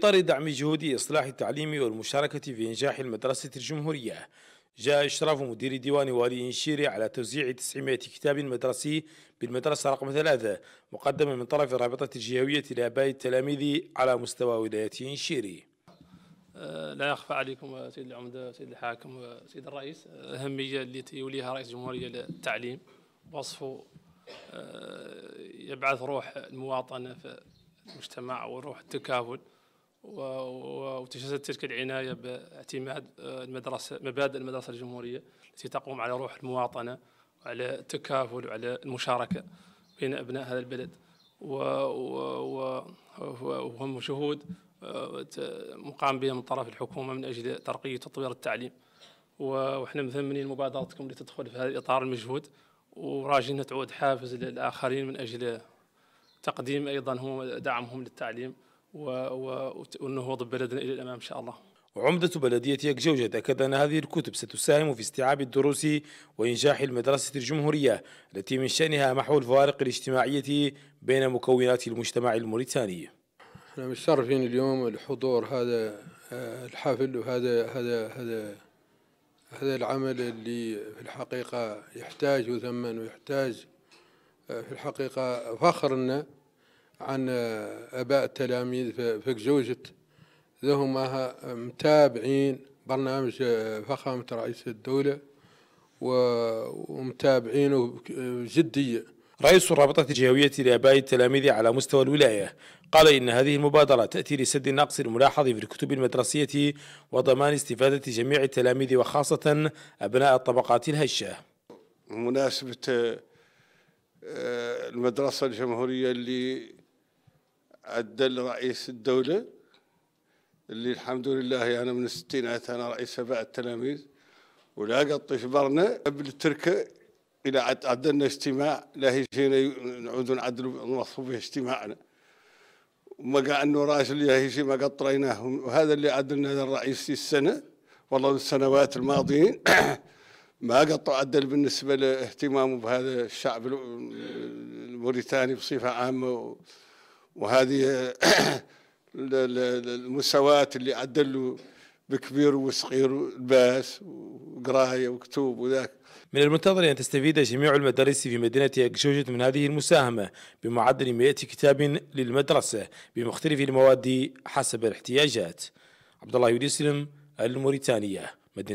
إطار دعم جهود إصلاح التعليم والمشاركة في إنجاح المدرسة الجمهورية جاء إشراف مدير ديوان والي إنشيري على توزيع 900 كتاب مدرسي بالمدرسة رقم ثلاثة مقدم من طرف رابطة الجهوية لآباء التلاميذ على مستوى ولاية إنشيري أه، لا يخفى عليكم سيد العمدة سيد الحاكم سيد الرئيس أهمية التي يوليها رئيس الجمهورية للتعليم وصفه أه، يبعث روح المواطنة في المجتمع وروح التكافل وتجسد تلك العناية باعتماد آه، المدرسة مبادئ المدرسة الجمهورية التي تقوم على روح المواطنة وعلى التكافل وعلى المشاركة بين أبناء هذا البلد وهم شهود آه، مقام بها من طرف الحكومة من أجل ترقية وتطوير التعليم وإحنا مثمنين مبادرتكم لتدخل في هذا الإطار المجهود وراجلنا تعود حافز للآخرين من أجل تقديم أيضا هم دعمهم للتعليم والنهوض ببلدنا إلى الأمام إن شاء الله وعمدة بلدية يكجوجة أكد أن هذه الكتب ستساهم في استيعاب الدروس وإنجاح المدرسة الجمهورية التي من شأنها محو الفوارق الاجتماعية بين مكونات المجتمع الموريتاني احنا مشرفين اليوم الحضور هذا آه، الحفل وهذا هذا هذا هذا العمل اللي في الحقيقة يحتاج يثمن ويحتاج آه، في الحقيقة فخر لنا عن آه، اباء التلاميذ في زوجة لهم متابعين برنامج آه، فخامة رئيس الدولة ومتابعينه بجدية رئيس الرابطة الجهوية لآباء التلاميذ على مستوى الولاية قال إن هذه المبادرة تأتي لسد النقص الملاحظ في الكتب المدرسية وضمان استفادة جميع التلاميذ وخاصة أبناء الطبقات الهشة مناسبة آه، المدرسة الجمهورية اللي عدل رئيس الدولة اللي الحمد لله أنا من الستينات أنا رئيس سبع التلاميذ ولا قط جبرنا قبل التركة إلى عدلنا اجتماع لا جينا نعود نعدلوا نوصفوا به اجتماعنا وما قاع انه راجل يا هيجي ما قد وهذا اللي عدلنا الرئيس السنه والله السنوات الماضيين ما قطع عدل بالنسبه لاهتمامه بهذا الشعب الموريتاني بصفه عامه وهذه المساواة اللي عدلوا بكبير وصغير الباس وقرايه وكتب وذاك من المنتظر أن تستفيد جميع المدارس في مدينة أكشوجة من هذه المساهمة بمعدل 100 كتاب للمدرسة بمختلف المواد حسب الاحتياجات عبد الله يدسلم الموريتانية